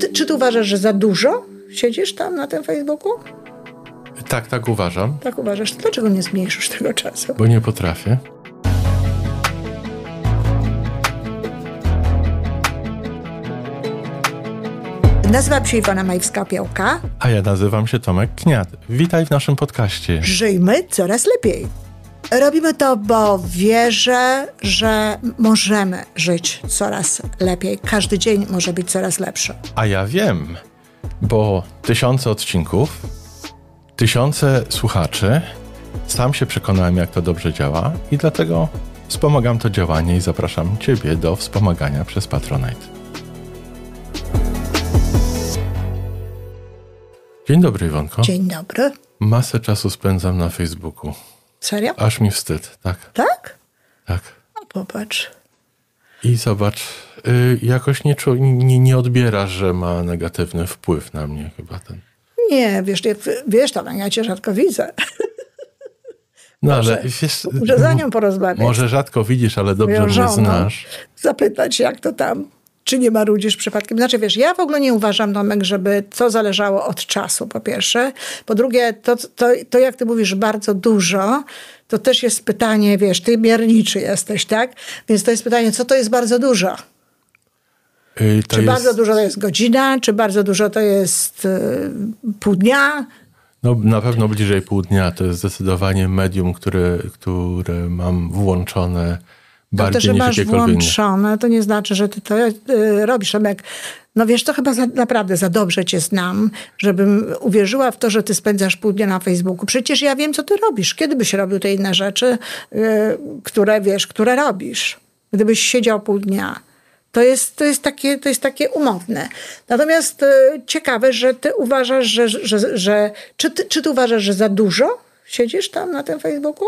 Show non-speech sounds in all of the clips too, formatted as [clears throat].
ty, czy ty uważasz, że za dużo siedzisz tam na tym Facebooku? Tak, tak uważam. Tak uważasz. To dlaczego nie zmniejszysz tego czasu? Bo nie potrafię. Nazywam się Iwana Majwska-Piołka. A ja nazywam się Tomek Kniat. Witaj w naszym podcaście. Żyjmy coraz lepiej. Robimy to, bo wierzę, że możemy żyć coraz lepiej. Każdy dzień może być coraz lepszy. A ja wiem, bo tysiące odcinków, tysiące słuchaczy. Sam się przekonałem, jak to dobrze działa, i dlatego wspomagam to działanie i zapraszam Ciebie do wspomagania przez Patronite. Dzień dobry, Iwonko. Dzień dobry. Masę czasu spędzam na Facebooku. Serio? Aż mi wstyd, tak. Tak? Tak. No popatrz. I zobacz, yy, jakoś nie, czu, nie, nie odbierasz, że ma negatywny wpływ na mnie chyba ten. Nie, wiesz, nie, wiesz to, ja cię rzadko widzę. No może, ale wiesz, może za nią porozmawiać. Może rzadko widzisz, ale dobrze że mnie znasz. Zapytać, jak to tam czy nie marudzisz przypadkiem? Znaczy, wiesz, ja w ogóle nie uważam, Tomek, żeby to zależało od czasu, po pierwsze. Po drugie, to, to, to jak ty mówisz bardzo dużo, to też jest pytanie, wiesz, ty mierniczy jesteś, tak? Więc to jest pytanie, co to jest bardzo dużo? Yy, czy jest... bardzo dużo to jest godzina, czy bardzo dużo to jest yy, pół dnia? No, na pewno bliżej pół dnia to jest zdecydowanie medium, które, które mam włączone bardziej to, że niż masz włączone, to nie znaczy, że ty to yy, robisz. jak, no wiesz, to chyba za, naprawdę za dobrze cię znam, żebym uwierzyła w to, że ty spędzasz pół dnia na Facebooku. Przecież ja wiem, co ty robisz. Kiedy byś robił te inne rzeczy, e, które wiesz, które robisz? Gdybyś siedział pół dnia. To jest, to jest, takie, to jest takie umowne. Natomiast e, ciekawe, że ty uważasz, że, że, że czy, ty, czy ty uważasz, że za dużo siedzisz tam na tym Facebooku?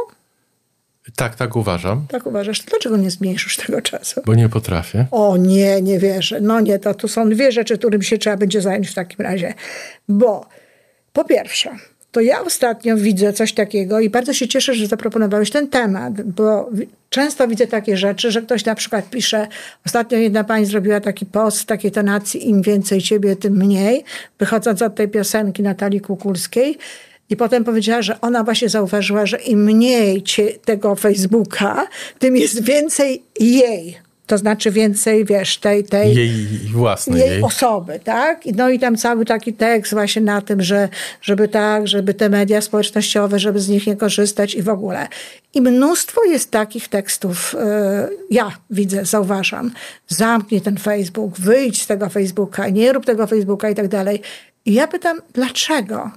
Tak, tak uważam. Tak uważasz. To dlaczego nie zmniejszysz tego czasu? Bo nie potrafię. O nie, nie wierzę. No nie, to tu są dwie rzeczy, którym się trzeba będzie zająć w takim razie. Bo po pierwsze, to ja ostatnio widzę coś takiego i bardzo się cieszę, że zaproponowałeś ten temat, bo często widzę takie rzeczy, że ktoś na przykład pisze, ostatnio jedna pani zrobiła taki post takiej tonacji, im więcej ciebie, tym mniej, wychodząc od tej piosenki Natalii Kukulskiej i potem powiedziała, że ona właśnie zauważyła, że im mniej tego Facebooka, tym jest więcej jej. To znaczy więcej, wiesz, tej, tej jej własnej jej jej. osoby, tak? No i tam cały taki tekst właśnie na tym, że żeby tak, żeby te media społecznościowe, żeby z nich nie korzystać i w ogóle. I mnóstwo jest takich tekstów, e, ja widzę, zauważam. Zamknij ten Facebook, wyjdź z tego Facebooka, nie rób tego Facebooka i tak dalej. I ja pytam, dlaczego?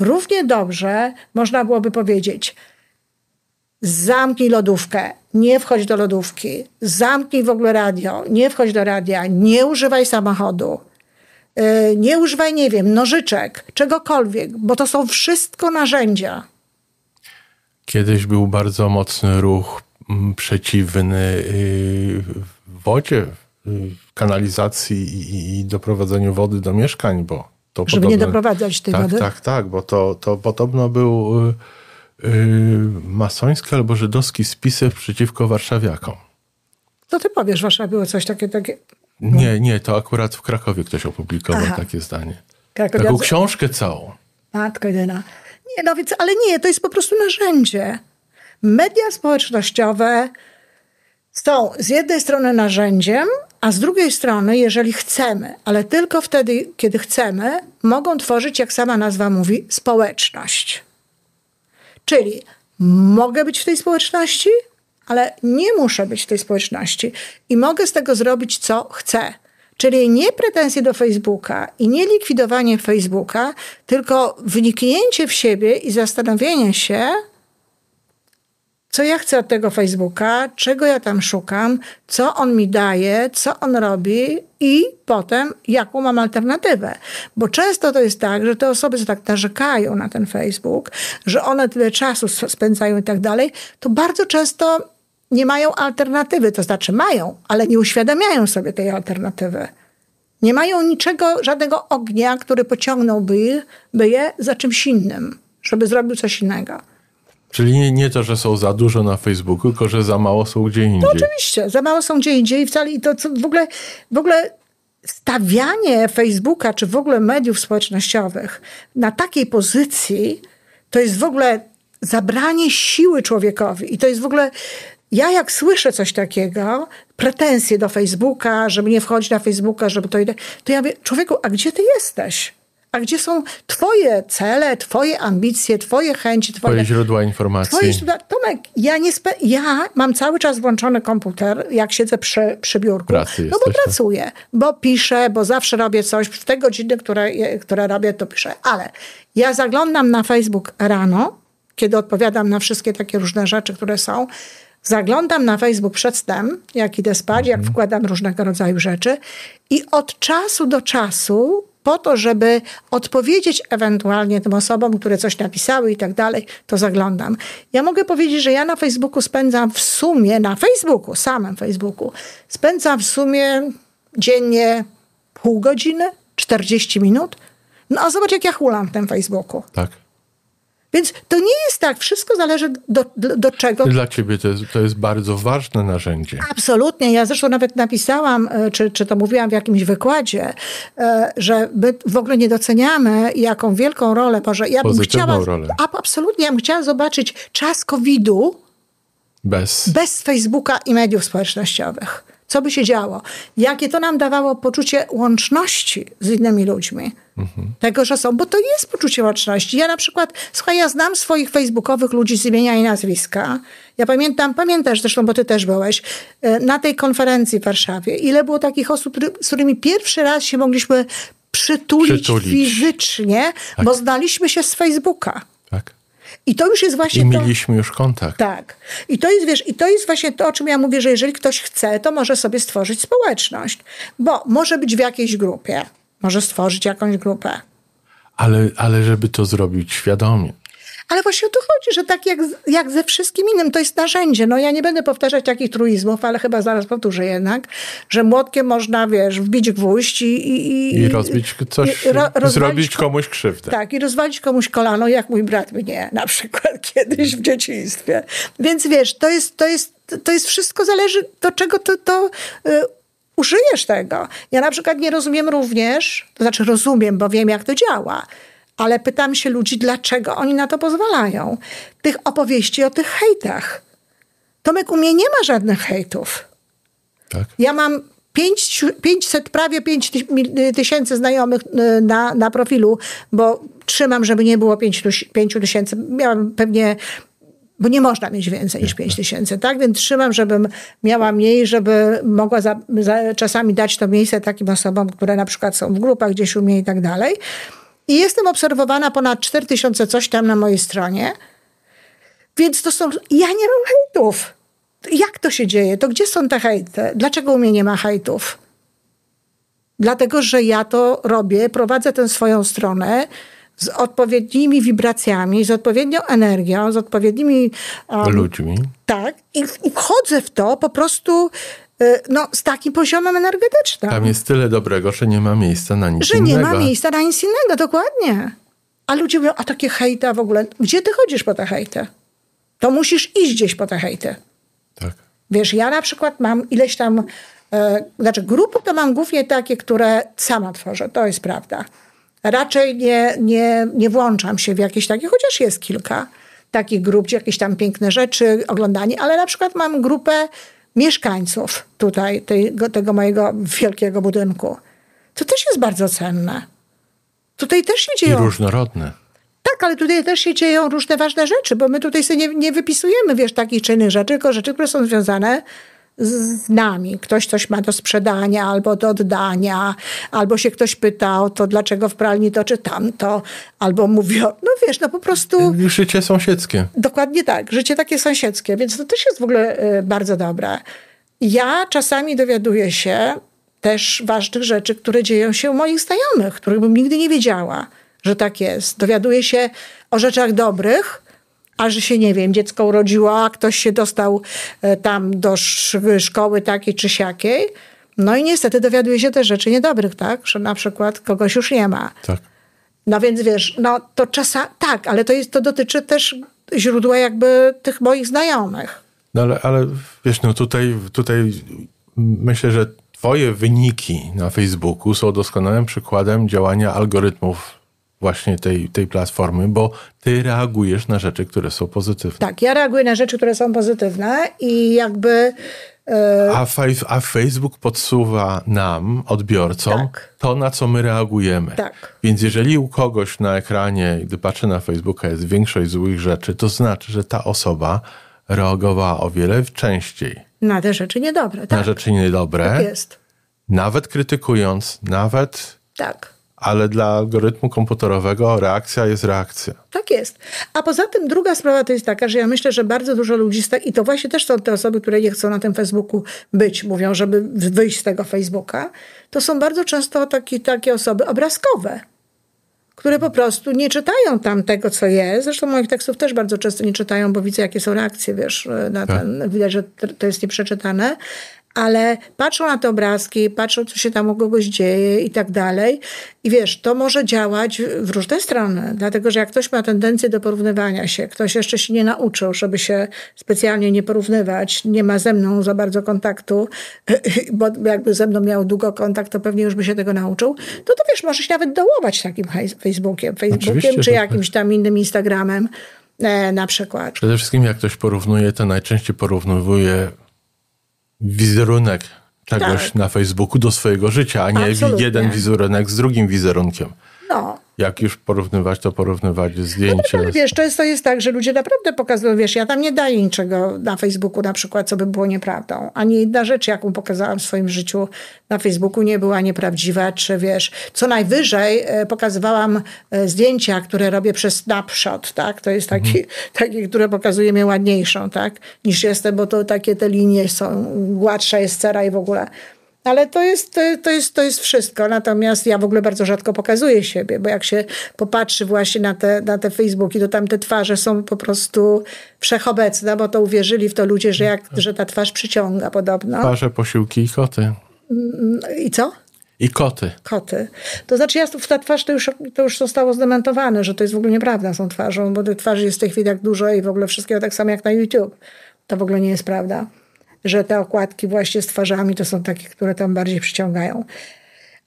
Równie dobrze można byłoby powiedzieć, zamknij lodówkę, nie wchodź do lodówki, zamknij w ogóle radio, nie wchodź do radia, nie używaj samochodu, y, nie używaj, nie wiem, nożyczek, czegokolwiek, bo to są wszystko narzędzia. Kiedyś był bardzo mocny ruch mm, przeciwny y, wodzie, y, kanalizacji i doprowadzeniu wody do mieszkań, bo to Żeby podobno, nie doprowadzać tej tak, wody? Tak, tak, bo to, to podobno był yy, masoński albo żydowski spisek przeciwko warszawiakom. To ty powiesz, było coś takie, takie... No. Nie, nie, to akurat w Krakowie ktoś opublikował Aha. takie zdanie. Krakowiacy... Taką książkę całą. Matko jedyna. Nie, no więc, ale nie, to jest po prostu narzędzie. Media społecznościowe, są z jednej strony narzędziem, a z drugiej strony, jeżeli chcemy, ale tylko wtedy, kiedy chcemy, mogą tworzyć, jak sama nazwa mówi, społeczność. Czyli mogę być w tej społeczności, ale nie muszę być w tej społeczności i mogę z tego zrobić, co chcę. Czyli nie pretensje do Facebooka i nie likwidowanie Facebooka, tylko wniknięcie w siebie i zastanowienie się, co ja chcę od tego Facebooka, czego ja tam szukam, co on mi daje, co on robi i potem jaką mam alternatywę. Bo często to jest tak, że te osoby, co tak narzekają na ten Facebook, że one tyle czasu spędzają i tak dalej, to bardzo często nie mają alternatywy. To znaczy mają, ale nie uświadamiają sobie tej alternatywy. Nie mają niczego, żadnego ognia, który pociągnąłby ich, by je za czymś innym, żeby zrobił coś innego. Czyli nie, nie, to, że są za dużo na Facebooku, tylko że za mało są gdzie indziej. No oczywiście, za mało są gdzie indziej i wcale i to co, w ogóle, w ogóle stawianie Facebooka czy w ogóle mediów społecznościowych na takiej pozycji to jest w ogóle zabranie siły człowiekowi i to jest w ogóle ja jak słyszę coś takiego, pretensje do Facebooka, żeby nie wchodzić na Facebooka, żeby to ide, to ja mówię, człowieku, a gdzie ty jesteś? a gdzie są twoje cele, twoje ambicje, twoje chęci, twoje, twoje źródła informacji. Twoje źródła. Tomek, ja, nie spe... ja mam cały czas włączony komputer, jak siedzę przy, przy biurku. Pracy no bo tak. pracuję, bo piszę, bo zawsze robię coś. W te godziny, które, które robię, to piszę. Ale ja zaglądam na Facebook rano, kiedy odpowiadam na wszystkie takie różne rzeczy, które są. Zaglądam na Facebook przed snem, jak idę spać, mhm. jak wkładam różnego rodzaju rzeczy i od czasu do czasu po to, żeby odpowiedzieć ewentualnie tym osobom, które coś napisały i tak dalej, to zaglądam. Ja mogę powiedzieć, że ja na Facebooku spędzam w sumie, na Facebooku, samym Facebooku, spędzam w sumie dziennie pół godziny, 40 minut. No a zobacz, jak ja hulam w tym Facebooku. Tak. Więc to nie jest tak, wszystko zależy do, do, do czego. Dla ciebie to jest, to jest, bardzo ważne narzędzie. Absolutnie. Ja zresztą nawet napisałam, e, czy, czy to mówiłam w jakimś wykładzie, e, że my w ogóle nie doceniamy, jaką wielką rolę, może ja bym chciała. Rolę. Absolutnie, ja bym chciała zobaczyć czas COVID-u bez, bez Facebooka i mediów społecznościowych. Co by się działo? Jakie to nam dawało poczucie łączności z innymi ludźmi? Mhm. Tego, że są, bo to jest poczucie łączności. Ja na przykład, słuchaj, ja znam swoich facebookowych ludzi z imienia i nazwiska. Ja pamiętam, pamiętasz zresztą, bo ty też byłeś, e, na tej konferencji w Warszawie. Ile było takich osób, z którymi pierwszy raz się mogliśmy przytulić, przytulić. fizycznie, tak. bo znaliśmy się z Facebooka. I to już jest właśnie I mieliśmy to, już kontakt. Tak. I to jest, wiesz, i to jest właśnie to, o czym ja mówię, że jeżeli ktoś chce, to może sobie stworzyć społeczność. Bo może być w jakiejś grupie. Może stworzyć jakąś grupę. Ale, ale żeby to zrobić świadomie. Ale właśnie o to chodzi, że tak jak, jak ze wszystkim innym, to jest narzędzie. No ja nie będę powtarzać takich truizmów, ale chyba zaraz powtórzę jednak, że młotkiem można, wiesz, wbić gwóźdź i... I, i, I rozbić coś, i, ro, zrobić komuś krzywdę. Tak, i rozwalić komuś kolano, jak mój brat mnie na przykład [laughs] kiedyś w dzieciństwie. Więc wiesz, to jest, to jest, to jest wszystko zależy, do czego to... to y, użyjesz tego. Ja na przykład nie rozumiem również, to znaczy rozumiem, bo wiem jak to działa, ale pytam się ludzi, dlaczego oni na to pozwalają. Tych opowieści o tych hejtach. Tomek, u mnie nie ma żadnych hejtów. Tak? Ja mam 500, prawie 5 y, tysięcy znajomych y, na, na profilu, bo trzymam, żeby nie było 5, tysięcy. Miałam pewnie, bo nie można mieć więcej niż 5 tysięcy, tak? Więc trzymam, żebym miała mniej, żeby mogła za, za, czasami dać to miejsce takim osobom, które na przykład są w grupach gdzieś u mnie i tak dalej. I jestem obserwowana ponad 4000 coś tam na mojej stronie. Więc to są. Ja nie mam hejtów. Jak to się dzieje? To gdzie są te hejty? Dlaczego u mnie nie ma hejtów? Dlatego, że ja to robię, prowadzę tę swoją stronę z odpowiednimi wibracjami, z odpowiednią energią, z odpowiednimi. Um, Ludźmi. Tak. I, I wchodzę w to po prostu E, no, z takim poziomem energetycznym. Tam jest tyle dobrego, że nie ma miejsca na nic innego. Że nie ma miejsca na nic innego, dokładnie. A ludzie mówią, a takie hejta w ogóle, gdzie ty chodzisz po te hejty? To musisz iść gdzieś po te hejty. Tak. Wiesz, ja na przykład mam ileś tam, e, znaczy grupy to mam głównie takie, które sama tworzę, to jest prawda. Raczej nie, nie, nie włączam się w jakieś takie, chociaż jest kilka, takich grup, gdzie jakieś tam piękne rzeczy, oglądanie, ale na przykład mam grupę mieszkańców tutaj, tego, tego mojego wielkiego budynku. To też jest bardzo cenne. Tutaj też się dzieją... I różnorodne. Tak, ale tutaj też się dzieją różne ważne rzeczy, bo my tutaj sobie nie, nie wypisujemy, wiesz, takich czy innych rzeczy, tylko rzeczy, które są związane z nami. Ktoś coś ma do sprzedania albo do oddania, albo się ktoś pyta o to, dlaczego w pralni to czy tamto, albo mówi o, no wiesz, no po prostu... Życie sąsiedzkie. Dokładnie tak, życie takie sąsiedzkie, więc to też jest w ogóle y, bardzo dobre. Ja czasami dowiaduję się też ważnych rzeczy, które dzieją się u moich znajomych, których bym nigdy nie wiedziała, że tak jest. Dowiaduję się o rzeczach dobrych, a że się nie wiem, dziecko urodziło, a ktoś się dostał e, tam do szkoły takiej czy siakiej. No i niestety dowiaduje się też rzeczy niedobrych, tak? Że na przykład kogoś już nie ma. Tak. No więc wiesz, no to czasami, tak, ale to, jest, to dotyczy też źródła jakby tych moich znajomych. No ale, ale wiesz, no tutaj, tutaj myślę, że twoje wyniki na Facebooku są doskonałym przykładem działania algorytmów właśnie tej, tej platformy, bo ty reagujesz na rzeczy, które są pozytywne. Tak, ja reaguję na rzeczy, które są pozytywne i jakby. Yy... A, a, Facebook podsuwa nam, odbiorcom, tak. to, na co my reagujemy. Tak. Więc jeżeli u kogoś na ekranie, gdy patrzy na Facebooka, jest większość złych rzeczy, to znaczy, że ta osoba reagowała o wiele częściej. Na te rzeczy niedobre, tak. Na rzeczy niedobre. Tak jest. Nawet krytykując, nawet. Tak ale dla algorytmu komputerowego reakcja jest reakcja. Tak jest. A poza tym druga sprawa to jest taka, że ja myślę, że bardzo dużo ludzi, i to właśnie też są te osoby, które nie chcą na tym Facebooku być, mówią, żeby wyjść z tego Facebooka, to są bardzo często taki, takie osoby obrazkowe które po prostu nie czytają tam tego, co jest. Zresztą moich tekstów też bardzo często nie czytają, bo widzę, jakie są reakcje, wiesz, na tak. ten, widać, że to jest nieprzeczytane ale patrzą na te obrazki, patrzą, co się tam u kogoś dzieje i tak dalej. I wiesz, to może działać w różne strony, dlatego że jak ktoś ma tendencję do porównywania się, ktoś jeszcze się nie nauczył, żeby się specjalnie nie porównywać, nie ma ze mną za bardzo kontaktu, [clears throat] bo jakby ze mną miał długo kontakt, to pewnie już by się tego nauczył, to to wiesz, możesz nawet dołować takim Facebookiem, Facebookiem czy tak. jakimś tam innym Instagramem e, na przykład. Przede wszystkim jak ktoś porównuje, to najczęściej porównuje wizerunek czegoś tak. na Facebooku do swojego życia, a nie Absolutnie. jeden wizerunek z drugim wizerunkiem. No, jak już porównywać, to porównywać zdjęcie. No, wiesz, często jest tak, że ludzie naprawdę pokazują, wiesz, ja tam nie daję niczego na Facebooku na przykład, co by było nieprawdą. Ani jedna rzecz, jaką pokazałam w swoim życiu na Facebooku nie była nieprawdziwa, czy wiesz, co najwyżej e, pokazywałam e, zdjęcia, które robię przez snapshot, tak? To jest taki, mhm. [laughs] taki które pokazuje mnie ładniejszą, tak? Niż jestem, bo to takie te linie są, gładsza jest cera i w ogóle... Ale to jest, to, jest, to jest wszystko. Natomiast ja w ogóle bardzo rzadko pokazuję siebie, bo jak się popatrzy właśnie na te, na te Facebooki, to tam te twarze są po prostu wszechobecne, bo to uwierzyli w to ludzie, że, jak, mhm. że ta twarz przyciąga podobno. Twarze, posiłki i koty. Mm, I co? I koty. Koty. To znaczy, ja ta twarz to już, to już zostało zdementowane, że to jest w ogóle nieprawda z tą twarzą, bo tych twarzy jest w tej chwili tak dużo i w ogóle wszystkiego tak samo jak na YouTube. To w ogóle nie jest prawda że te okładki właśnie z twarzami to są takie, które tam bardziej przyciągają.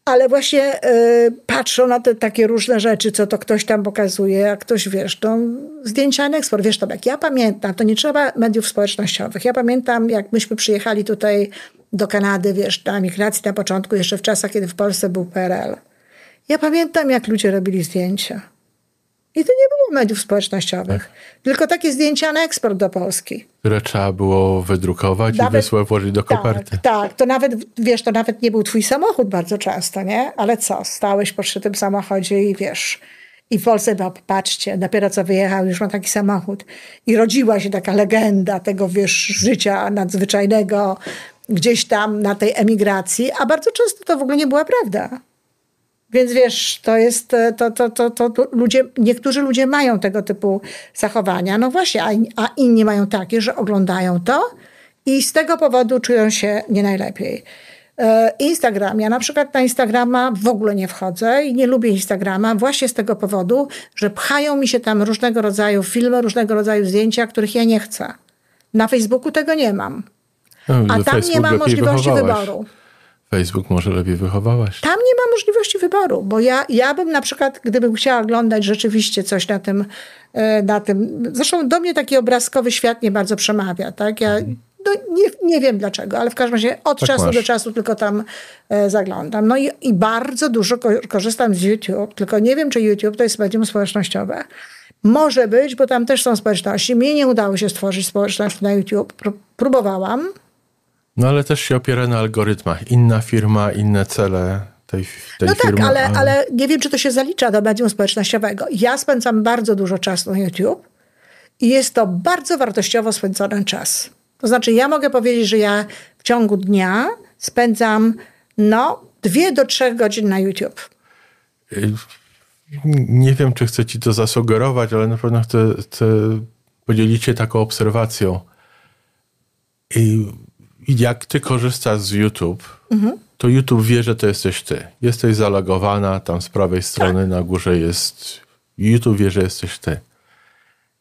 Ale właśnie y, patrzą na te takie różne rzeczy, co to ktoś tam pokazuje, a ktoś, wiesz, to zdjęcia na eksport. Wiesz, jak ja pamiętam, to nie trzeba mediów społecznościowych. Ja pamiętam, jak myśmy przyjechali tutaj do Kanady, wiesz, na migracji na początku, jeszcze w czasach, kiedy w Polsce był PRL. Ja pamiętam, jak ludzie robili zdjęcia i to nie było mediów społecznościowych, tak. tylko takie zdjęcia na eksport do Polski. Które trzeba było wydrukować nawet, i wysłać włożyć do tak, koperty. Tak, to nawet, wiesz, to nawet nie był twój samochód bardzo często, nie? Ale co, stałeś po tym samochodzie i wiesz... I w Polsce, no, patrzcie, dopiero co wyjechał, już ma taki samochód. I rodziła się taka legenda tego, wiesz, życia nadzwyczajnego gdzieś tam na tej emigracji, a bardzo często to w ogóle nie była prawda. Więc wiesz, to jest, e, to, to, to, to ludzie, niektórzy ludzie mają tego typu zachowania. No właśnie, a, a inni mają takie, że oglądają to i z tego powodu czują się nie najlepiej. E, Instagram. Ja na przykład na Instagrama w ogóle nie wchodzę i nie lubię Instagrama właśnie z tego powodu, że pchają mi się tam różnego rodzaju filmy, różnego rodzaju zdjęcia, których ja nie chcę. Na Facebooku tego nie mam. A, no A tam Facebook nie mam możliwości wyboru. Facebook może lepiej wychowałaś. Tam nie ma możliwości wyboru, bo ja, ja bym na przykład, gdybym chciała oglądać rzeczywiście coś na tym, e, na tym. Zresztą do mnie taki obrazkowy świat nie bardzo przemawia, tak? Ja no, nie, nie wiem dlaczego, ale w każdym razie od tak czasu masz. do czasu tylko tam e, zaglądam. No i, i bardzo dużo korzystam z YouTube, tylko nie wiem, czy YouTube to jest medium społecznościowe. Może być, bo tam też są społeczności. Mnie nie udało się stworzyć społeczności na YouTube. Próbowałam. No ale też się opiera na algorytmach. Inna firma, inne cele tej, tej no tak, firmy. No tak, ale, ale... nie wiem, czy to się zalicza do medium społecznościowego. Ja spędzam bardzo dużo czasu na YouTube i jest to bardzo wartościowo spędzony czas. To znaczy, ja mogę powiedzieć, że ja w ciągu dnia spędzam no, dwie do trzech godzin na YouTube. Y, nie wiem, czy chcę ci to zasugerować, ale na pewno chcę, chcę podzielić się taką obserwacją. I jak ty korzystasz z YouTube, mhm. to YouTube wie, że to jesteś ty. Jesteś zalogowana, tam z prawej tak. strony tak. na górze jest YouTube wie, że jesteś ty.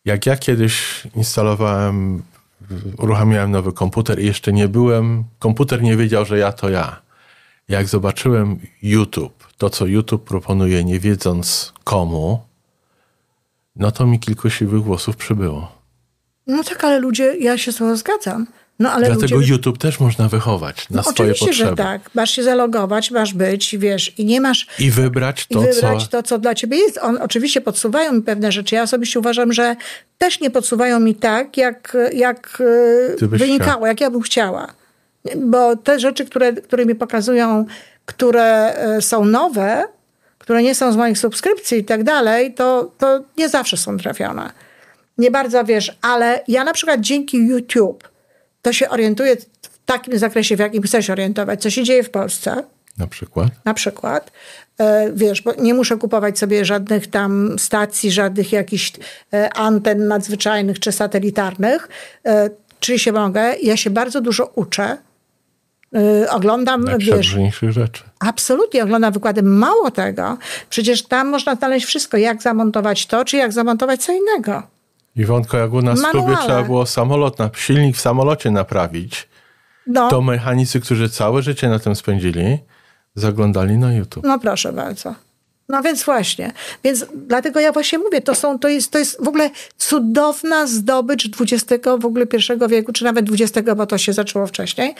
Jak ja kiedyś instalowałem, uruchamiałem nowy komputer i jeszcze nie byłem, komputer nie wiedział, że ja to ja. Jak zobaczyłem YouTube, to co YouTube proponuje, nie wiedząc komu, no to mi kilku siwych włosów przybyło. No tak, ale ludzie, ja się z tobą zgadzam. No, ale Dlatego ludzie... YouTube też można wychować na no, swoje oczywiście, potrzeby. Oczywiście, że tak. Masz się zalogować, masz być, wiesz, i nie masz... I wybrać to, i wybrać co... to co dla ciebie jest. On, oczywiście podsuwają mi pewne rzeczy. Ja osobiście uważam, że też nie podsuwają mi tak, jak, jak e, wynikało, jak ja bym chciała. Bo te rzeczy, które, które mi pokazują, które e, są nowe, które nie są z moich subskrypcji i tak dalej, to, to nie zawsze są trafione. Nie bardzo wiesz, ale ja na przykład dzięki YouTube to się orientuje w takim zakresie, w jakim chce się orientować, co się dzieje w Polsce. Na przykład? Na przykład. E, wiesz, bo nie muszę kupować sobie żadnych tam stacji, żadnych jakichś e, anten nadzwyczajnych czy satelitarnych. E, czyli się mogę. Ja się bardzo dużo uczę. Oglądam, wiesz... rzeczy. Absolutnie, oglądam wykłady. Mało tego, przecież tam można znaleźć wszystko. Jak zamontować to, czy jak zamontować co innego. Iwonko, jak u nas Manuale. w klubie trzeba było samolot, na, silnik w samolocie naprawić, no. to mechanicy, którzy całe życie na tym spędzili, zaglądali na YouTube. No proszę bardzo. No więc właśnie. Więc dlatego ja właśnie mówię, to, są, to, jest, to jest w ogóle cudowna zdobycz XX, w ogóle pierwszego wieku, czy nawet XX, bo to się zaczęło wcześniej.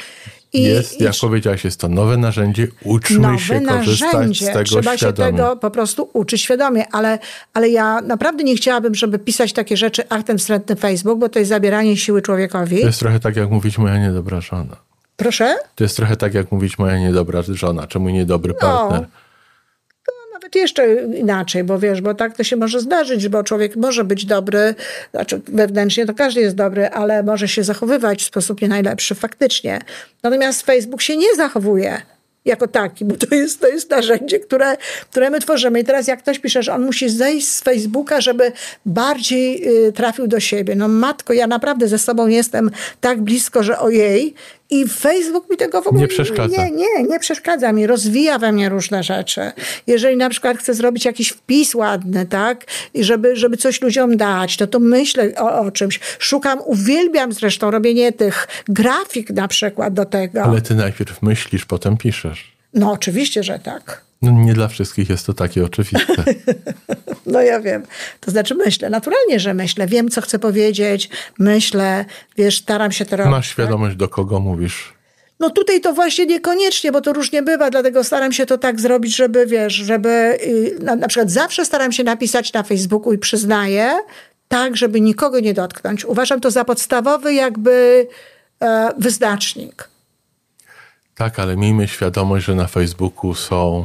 I, jest, i, jak powiedziałaś, jest to nowe narzędzie, uczmy nowe się korzystać z tego Trzeba świadomie. się tego po prostu uczyć świadomie, ale, ale ja naprawdę nie chciałabym, żeby pisać takie rzeczy aktem wstrętny Facebook, bo to jest zabieranie siły człowiekowi. To jest trochę tak, jak mówić moja niedobra żona. Proszę? To jest trochę tak, jak mówić moja niedobra żona, czy mój niedobry no. partner nawet jeszcze inaczej, bo wiesz, bo tak to się może zdarzyć, bo człowiek może być dobry, znaczy wewnętrznie to każdy jest dobry, ale może się zachowywać w sposób nie najlepszy faktycznie. Natomiast Facebook się nie zachowuje jako taki, bo to jest, to jest narzędzie, które, które my tworzymy. I teraz jak ktoś pisze, że on musi zejść z Facebooka, żeby bardziej y, trafił do siebie. No matko, ja naprawdę ze sobą jestem tak blisko, że ojej, i Facebook mi tego w ogóle nie przeszkadza. Nie, nie, nie przeszkadza mi, rozwija we mnie różne rzeczy. Jeżeli na przykład chcę zrobić jakiś wpis ładny, tak, i żeby, żeby coś ludziom dać, to to myślę o, o czymś. Szukam, uwielbiam zresztą robienie tych grafik na przykład do tego. Ale ty najpierw myślisz, potem piszesz. No oczywiście, że tak. No nie dla wszystkich jest to takie oczywiste. [laughs] no ja wiem. To znaczy myślę, naturalnie, że myślę. Wiem, co chcę powiedzieć, myślę, wiesz, staram się to robić. Masz tak? świadomość, do kogo mówisz. No tutaj to właśnie niekoniecznie, bo to różnie bywa, dlatego staram się to tak zrobić, żeby wiesz, żeby y, na, na przykład zawsze staram się napisać na Facebooku i przyznaję, tak, żeby nikogo nie dotknąć. Uważam to za podstawowy jakby e, wyznacznik. Tak, ale miejmy świadomość, że na Facebooku są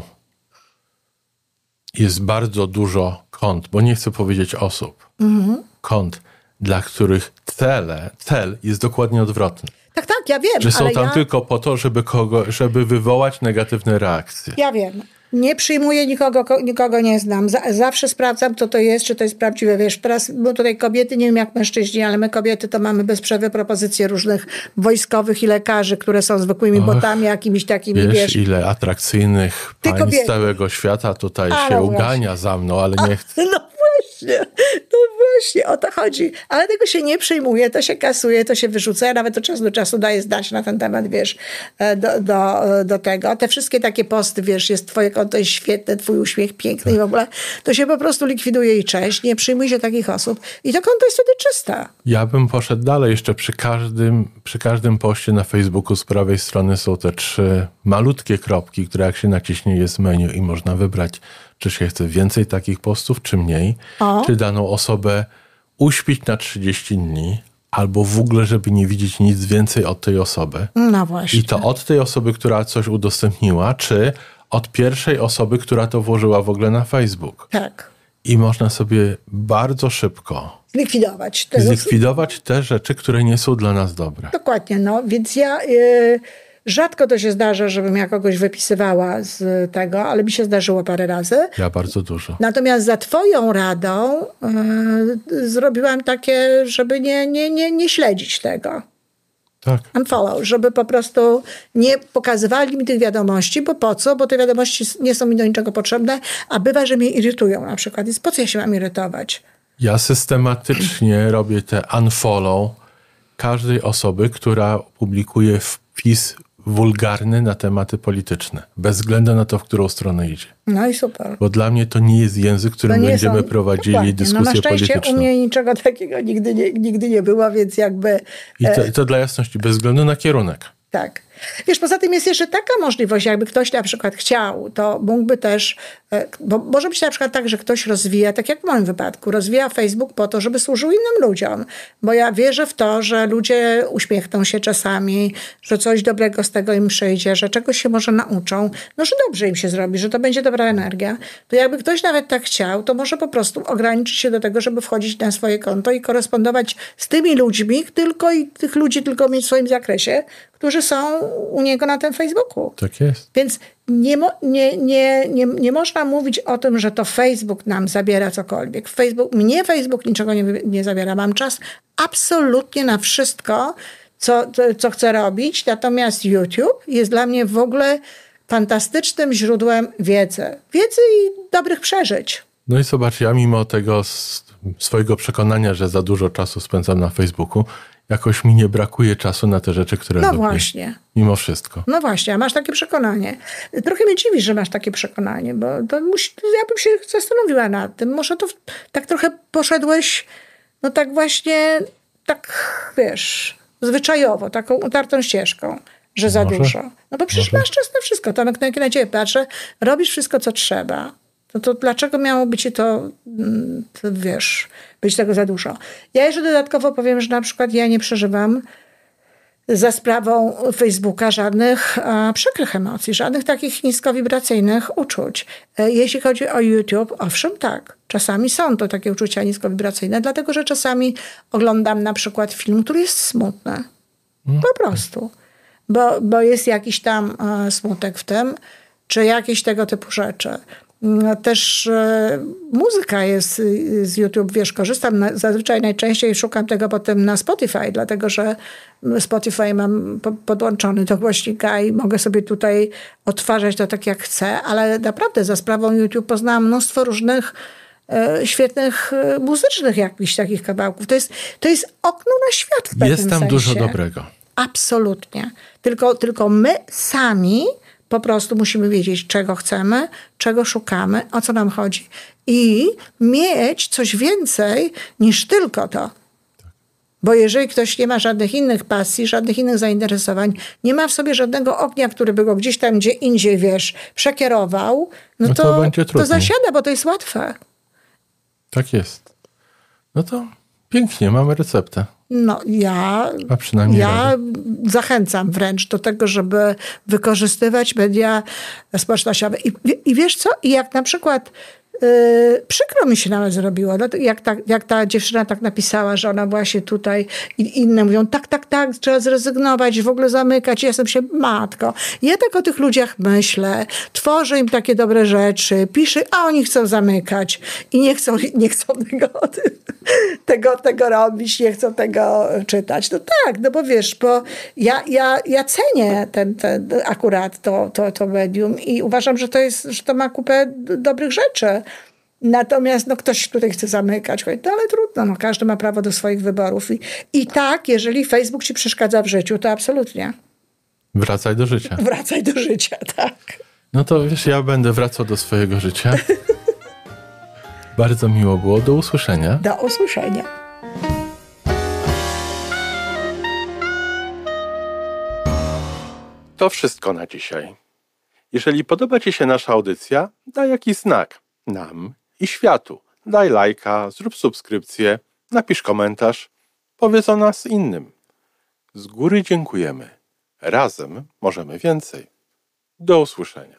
jest bardzo dużo kont, bo nie chcę powiedzieć osób, mhm. kont, dla których cele, cel jest dokładnie odwrotny. Tak, tak, ja wiem. Że są tam ja... tylko po to, żeby, kogo, żeby wywołać negatywne reakcje. Ja wiem, nie przyjmuję nikogo, nikogo nie znam. zawsze sprawdzam, co to jest, czy to jest prawdziwe. Wiesz, teraz bo tutaj kobiety, nie wiem jak mężczyźni, ale my kobiety to mamy bez przerwy propozycje różnych wojskowych i lekarzy, które są zwykłymi Och, botami, jakimiś takimi, wiesz. wiesz ile atrakcyjnych pań kobiety. z całego świata tutaj ale się no właśnie. ugania za mną, ale nie chcę. No właśnie, no właśnie, o to chodzi. Ale tego się nie przyjmuje, to się kasuje, to się wyrzuca. Ja nawet od czasu do czasu daję zdać na ten temat, wiesz, e, do, do, e, do tego. Te wszystkie takie posty, wiesz, jest twoje konto jest świetne, twój uśmiech piękny i w ogóle, to się po prostu likwiduje i cześć. Nie przyjmuje się takich osób. I to konto jest wtedy czyste. Ja bym poszedł dalej. Jeszcze przy każdym, przy każdym poście na Facebooku z prawej strony są te trzy malutkie kropki, które jak się naciśnie jest menu i można wybrać czy się chce więcej takich postów, czy mniej, o. czy daną osobę uśpić na 30 dni, albo w ogóle, żeby nie widzieć nic więcej od tej osoby. No właśnie. I to od tej osoby, która coś udostępniła, czy od pierwszej osoby, która to włożyła w ogóle na Facebook. Tak. I można sobie bardzo szybko zlikwidować te, zlikwidować te rzeczy, które nie są dla nas dobre. Dokładnie, no więc ja. Yy Rzadko to się zdarza, żebym ja kogoś wypisywała z tego, ale mi się zdarzyło parę razy. Ja bardzo dużo. Natomiast za twoją radą yy, zrobiłam takie, żeby nie, nie, nie, nie śledzić tego. Tak. Unfollow, żeby po prostu nie pokazywali mi tych wiadomości, bo po co? Bo te wiadomości nie są mi do niczego potrzebne, a bywa, że mnie irytują na przykład. Więc po co ja się mam irytować? Ja systematycznie [clears throat] robię te unfollow każdej osoby, która publikuje wpis wulgarny na tematy polityczne, bez względu na to, w którą stronę idzie. No i super. Bo dla mnie to nie jest język, którym będziemy są... prowadzili Dokładnie. dyskusję no na szczęście polityczną. u mnie niczego takiego nigdy nie, nigdy nie było, więc jakby... I to, e, I to dla jasności, bez względu na kierunek. Tak. Wiesz, poza tym jest jeszcze taka możliwość, jakby ktoś na przykład chciał, to mógłby też E, bo może być na przykład tak, że ktoś rozwija, tak jak w moim wypadku, rozwija Facebook po to, żeby służył innym ludziom. Bo ja wierzę w to, że ludzie uśmiechną się czasami, że coś dobrego z tego im przyjdzie, że czegoś się może nauczą, no że dobrze im się zrobi, że to będzie dobra energia. To jakby ktoś nawet tak chciał, to może po prostu ograniczyć się do tego, żeby wchodzić na swoje konto i korespondować z tymi ludźmi, tylko i tych ludzi tylko mieć w swoim zakresie, którzy są u niego na tym Facebooku. Tak jest. Więc nie, nie, nie, nie, nie można mówić o tym, że to Facebook nam zabiera cokolwiek. Facebook, mnie Facebook niczego nie, nie zabiera. Mam czas absolutnie na wszystko, co, co chcę robić. Natomiast YouTube jest dla mnie w ogóle fantastycznym źródłem wiedzy. Wiedzy i dobrych przeżyć. No i zobacz, ja mimo tego swojego przekonania, że za dużo czasu spędzam na Facebooku, jakoś mi nie brakuje czasu na te rzeczy, które no lubię. No właśnie. Mimo wszystko. No właśnie, a masz takie przekonanie. Trochę mnie dziwi, że masz takie przekonanie, bo to musi, ja bym się zastanowiła nad tym. Może to w, tak trochę poszedłeś, no tak właśnie, tak wiesz, zwyczajowo, taką utartą ścieżką, że za Może? dużo. No bo przecież Może? masz czas na wszystko. Tomek, na ciebie patrzę, robisz wszystko, co trzeba. No to dlaczego miało być to, to, mm, wiesz, być tego za dużo? Ja jeszcze dodatkowo powiem, że na przykład ja nie przeżywam za sprawą Facebooka żadnych a, przykrych emocji, żadnych takich niskowibracyjnych uczuć. E, jeśli chodzi o YouTube, owszem, tak. Czasami są to takie uczucia niskowibracyjne, dlatego że czasami oglądam na przykład film, który jest smutny. Mm. Po prostu. Bo, bo jest jakiś tam e, smutek w tym, czy jakieś tego typu rzeczy. Mm, też e, muzyka jest y, z YouTube, wiesz, korzystam na, zazwyczaj najczęściej szukam tego potem na Spotify, dlatego że mm, Spotify mam podłączony do głośnika i mogę sobie tutaj odtwarzać to tak jak chcę, ale naprawdę za sprawą YouTube poznałam mnóstwo różnych e, świetnych e, muzycznych jakichś takich kawałków. To jest, to jest okno na świat w pewnym Jest tam sensie. dużo dobrego. Absolutnie. Tylko, tylko my sami po prostu musimy wiedzieć, czego chcemy, czego szukamy, o co nam chodzi. I mieć coś więcej niż tylko to. Bo jeżeli ktoś nie ma żadnych innych pasji, żadnych innych zainteresowań, nie ma w sobie żadnego ognia, który by go gdzieś tam, gdzie indziej, wiesz, przekierował, no, no to, to, będzie trudniej. to zasiada, bo to jest łatwe. Tak jest. No to pięknie, mamy receptę. No ja, ja zachęcam wręcz do tego, żeby wykorzystywać media społecznościowe. I, I wiesz co? I jak na przykład Yy, przykro mi się nawet zrobiło, no, jak ta, jak ta dziewczyna tak napisała, że ona była się tutaj i inne mówią, tak, tak, tak, trzeba zrezygnować, w ogóle zamykać. I ja jestem się, matko, ja tak o tych ludziach myślę, tworzę im takie dobre rzeczy, piszę, a oni chcą zamykać i nie chcą, nie chcą tego, tego, tego robić, nie chcą tego czytać. No tak, no bo wiesz, bo ja, ja, ja cenię ten, ten akurat to, to, to medium i uważam, że to jest, że to ma kupę dobrych rzeczy Natomiast no, ktoś tutaj chce zamykać, no, ale trudno, no, każdy ma prawo do swoich wyborów. I, I tak, jeżeli Facebook ci przeszkadza w życiu, to absolutnie. Wracaj do życia. [laughs] Wracaj do życia, tak. No to wiesz, ja będę wracał do swojego życia. [laughs] Bardzo miło było. Do usłyszenia. Do usłyszenia. To wszystko na dzisiaj. Jeżeli podoba Ci się nasza audycja, daj jakiś znak nam i światu. Daj lajka, zrób subskrypcję, napisz komentarz, powiedz o nas innym. Z góry dziękujemy. Razem możemy więcej. Do usłyszenia.